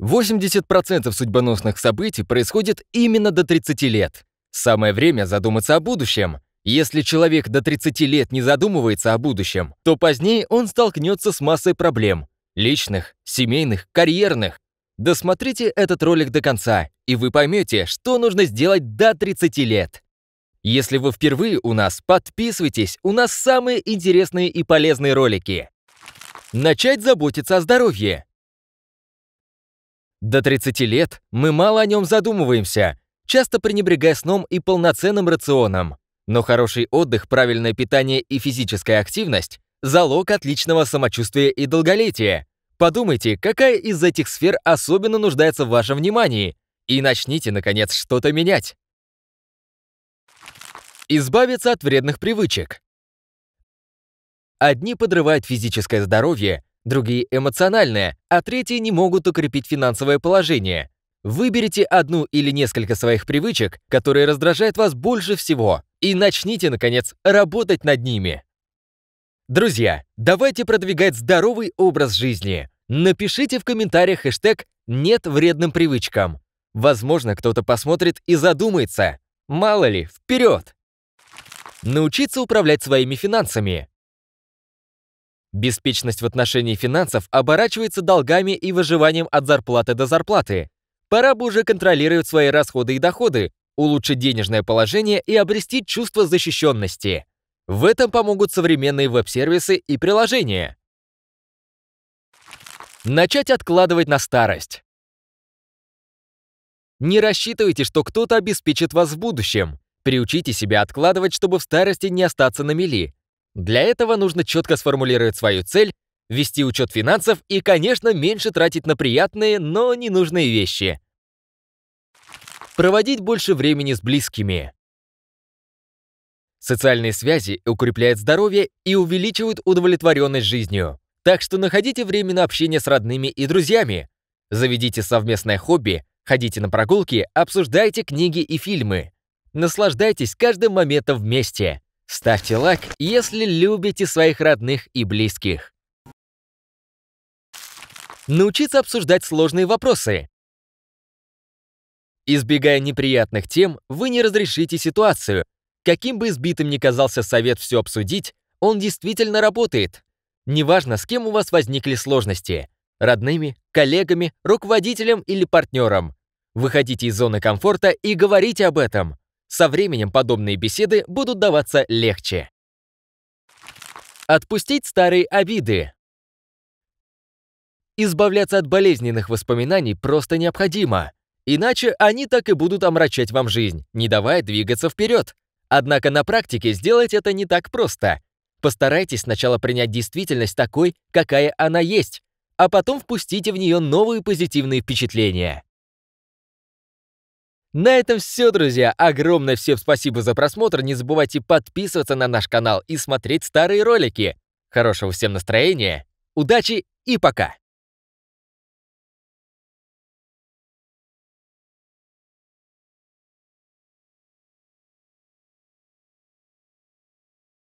80% судьбоносных событий происходит именно до 30 лет. Самое время задуматься о будущем. Если человек до 30 лет не задумывается о будущем, то позднее он столкнется с массой проблем. Личных, семейных, карьерных. Досмотрите этот ролик до конца, и вы поймете, что нужно сделать до 30 лет. Если вы впервые у нас, подписывайтесь, у нас самые интересные и полезные ролики. Начать заботиться о здоровье. До 30 лет мы мало о нем задумываемся, часто пренебрегая сном и полноценным рационом. Но хороший отдых, правильное питание и физическая активность – залог отличного самочувствия и долголетия. Подумайте, какая из этих сфер особенно нуждается в вашем внимании, и начните, наконец, что-то менять. Избавиться от вредных привычек. Одни подрывают физическое здоровье, другие эмоциональные, а третьи не могут укрепить финансовое положение. Выберите одну или несколько своих привычек, которые раздражают вас больше всего, и начните, наконец, работать над ними. Друзья, давайте продвигать здоровый образ жизни. Напишите в комментариях хэштег «нет вредным привычкам». Возможно, кто-то посмотрит и задумается. Мало ли, вперед! Научиться управлять своими финансами. Беспечность в отношении финансов оборачивается долгами и выживанием от зарплаты до зарплаты. Пора бы уже контролировать свои расходы и доходы, улучшить денежное положение и обрести чувство защищенности. В этом помогут современные веб-сервисы и приложения. Начать откладывать на старость. Не рассчитывайте, что кто-то обеспечит вас в будущем. Приучите себя откладывать, чтобы в старости не остаться на мели. Для этого нужно четко сформулировать свою цель, вести учет финансов и, конечно, меньше тратить на приятные, но ненужные вещи. Проводить больше времени с близкими. Социальные связи укрепляют здоровье и увеличивают удовлетворенность жизнью. Так что находите время на общение с родными и друзьями. Заведите совместное хобби, ходите на прогулки, обсуждайте книги и фильмы. Наслаждайтесь каждым моментом вместе. Ставьте лайк, если любите своих родных и близких. Научиться обсуждать сложные вопросы. Избегая неприятных тем, вы не разрешите ситуацию. Каким бы избитым ни казался совет все обсудить, он действительно работает. Неважно, с кем у вас возникли сложности – родными, коллегами, руководителем или партнером. Выходите из зоны комфорта и говорите об этом. Со временем подобные беседы будут даваться легче. Отпустить старые обиды. Избавляться от болезненных воспоминаний просто необходимо. Иначе они так и будут омрачать вам жизнь, не давая двигаться вперед. Однако на практике сделать это не так просто. Постарайтесь сначала принять действительность такой, какая она есть, а потом впустите в нее новые позитивные впечатления. На этом все, друзья. Огромное всем спасибо за просмотр. Не забывайте подписываться на наш канал и смотреть старые ролики. Хорошего всем настроения, удачи и пока!